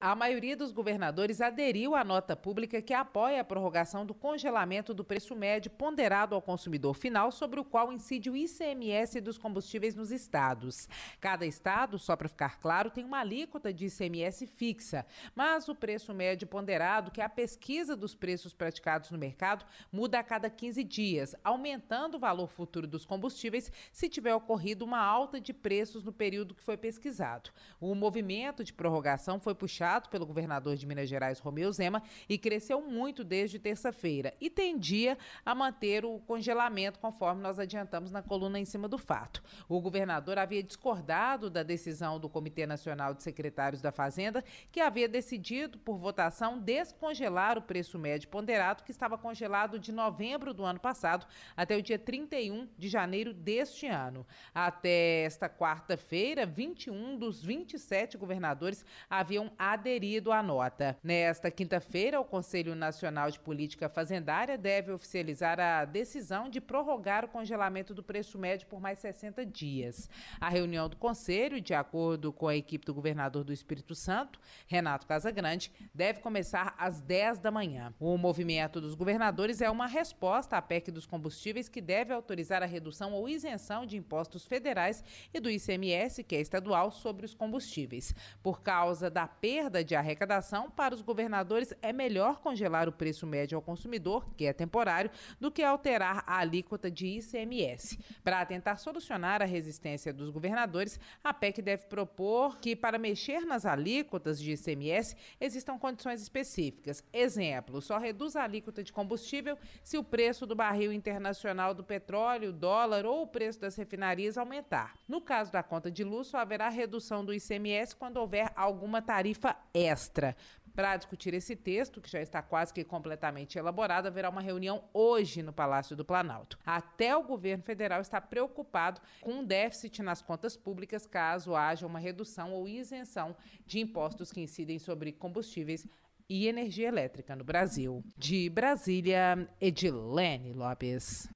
A maioria dos governadores aderiu à nota pública que apoia a prorrogação do congelamento do preço médio ponderado ao consumidor final, sobre o qual incide o ICMS dos combustíveis nos estados. Cada estado, só para ficar claro, tem uma alíquota de ICMS fixa, mas o preço médio ponderado, que é a pesquisa dos preços praticados no mercado, muda a cada 15 dias, aumentando o valor futuro dos combustíveis se tiver ocorrido uma alta de preços no período que foi pesquisado. O movimento de prorrogação foi puxado planejado pelo governador de Minas Gerais, Romeu Zema, e cresceu muito desde terça-feira e tendia a manter o congelamento, conforme nós adiantamos na coluna em cima do fato. O governador havia discordado da decisão do Comitê Nacional de Secretários da Fazenda, que havia decidido, por votação, descongelar o preço médio ponderado, que estava congelado de novembro do ano passado até o dia 31 de janeiro deste ano. Até esta quarta-feira, 21 dos 27 governadores haviam aderido aderido à nota. Nesta quinta-feira, o Conselho Nacional de Política Fazendária deve oficializar a decisão de prorrogar o congelamento do preço médio por mais 60 dias. A reunião do Conselho, de acordo com a equipe do governador do Espírito Santo, Renato Casagrande, deve começar às 10 da manhã. O movimento dos governadores é uma resposta à PEC dos combustíveis que deve autorizar a redução ou isenção de impostos federais e do ICMS, que é estadual, sobre os combustíveis. Por causa da perda perda de arrecadação, para os governadores é melhor congelar o preço médio ao consumidor, que é temporário, do que alterar a alíquota de ICMS. Para tentar solucionar a resistência dos governadores, a PEC deve propor que, para mexer nas alíquotas de ICMS, existam condições específicas. Exemplo, só reduz a alíquota de combustível se o preço do barril internacional do petróleo, dólar ou o preço das refinarias aumentar. No caso da conta de luz, só haverá redução do ICMS quando houver alguma tarifa extra. Para discutir esse texto, que já está quase que completamente elaborado, haverá uma reunião hoje no Palácio do Planalto. Até o governo federal está preocupado com um déficit nas contas públicas caso haja uma redução ou isenção de impostos que incidem sobre combustíveis e energia elétrica no Brasil. De Brasília, Edilene Lopes.